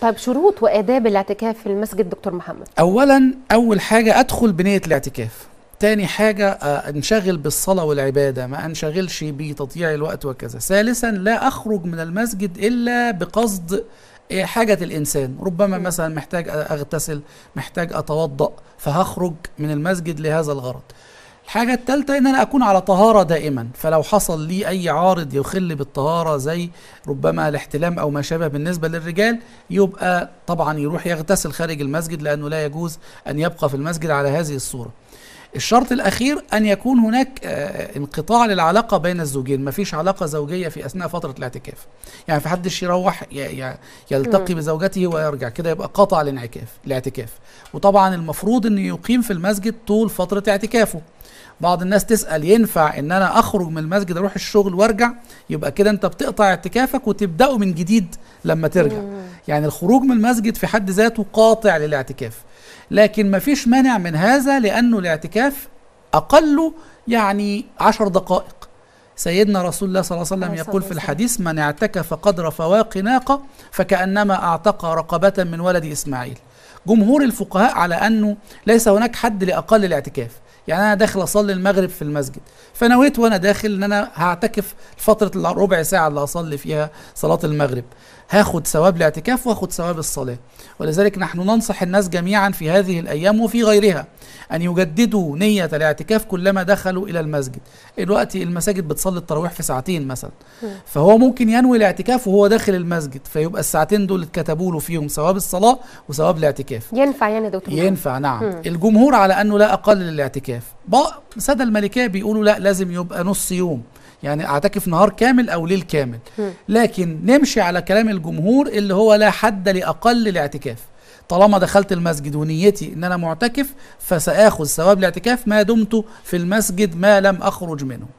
طيب شروط واداب الاعتكاف في المسجد دكتور محمد اولا اول حاجه ادخل بنيه الاعتكاف تاني حاجة آه، انشغل بالصلاة والعبادة ما انشغلش بتضييع الوقت وكذا ثالثا لا أخرج من المسجد إلا بقصد آه، حاجة الإنسان ربما مثلا محتاج أغتسل محتاج أتوضأ فهخرج من المسجد لهذا الغرض الحاجة الثالثة ان انا اكون على طهارة دائما فلو حصل لي اي عارض يخل بالطهارة زي ربما الاحتلام او ما شابه بالنسبة للرجال يبقى طبعا يروح يغتسل خارج المسجد لانه لا يجوز ان يبقى في المسجد على هذه الصورة الشرط الأخير أن يكون هناك آه، انقطاع للعلاقة بين الزوجين مفيش علاقة زوجية في أثناء فترة الاعتكاف يعني في حدش يروح يلتقي بزوجته ويرجع كده يبقى قطع الانعكاف الاعتكاف وطبعا المفروض أن يقيم في المسجد طول فترة اعتكافه بعض الناس تسأل ينفع ان انا اخرج من المسجد اروح الشغل وارجع يبقى كده انت بتقطع اعتكافك وتبدأه من جديد لما ترجع مم. يعني الخروج من المسجد في حد ذاته قاطع للاعتكاف لكن ما فيش مانع من هذا لأنه الاعتكاف أقله يعني عشر دقائق سيدنا رسول الله صلى الله عليه وسلم يقول في الحديث من اعتكف قدر فواق ناقة فكأنما اعتق رقبة من ولد إسماعيل جمهور الفقهاء على أنه ليس هناك حد لأقل الاعتكاف يعني أنا داخل أصلي المغرب في المسجد فنويت وأنا داخل إن أنا هعتكف فترة الربع ساعة اللي هصلي فيها صلاة المغرب هاخد ثواب الاعتكاف واخد ثواب الصلاة ولذلك نحن ننصح الناس جميعا في هذه الأيام وفي غيرها أن يجددوا نية الاعتكاف كلما دخلوا إلى المسجد دلوقتي المساجد بتصلي يصلي التراويح في ساعتين مثلا فهو ممكن ينوي الاعتكاف وهو داخل المسجد فيبقى الساعتين دول اتكتبوا له فيهم ثواب الصلاه وثواب الاعتكاف ينفع يعني دكتور ينفع نعم مم. الجمهور على انه لا اقل الاعتكاف ساده الملكيه بيقولوا لا لازم يبقى نص يوم يعني اعتكف نهار كامل او ليل كامل لكن نمشي على كلام الجمهور اللي هو لا حد لاقل الاعتكاف طالما دخلت المسجد ونيتي ان انا معتكف فساخذ ثواب الاعتكاف ما دمت في المسجد ما لم اخرج منه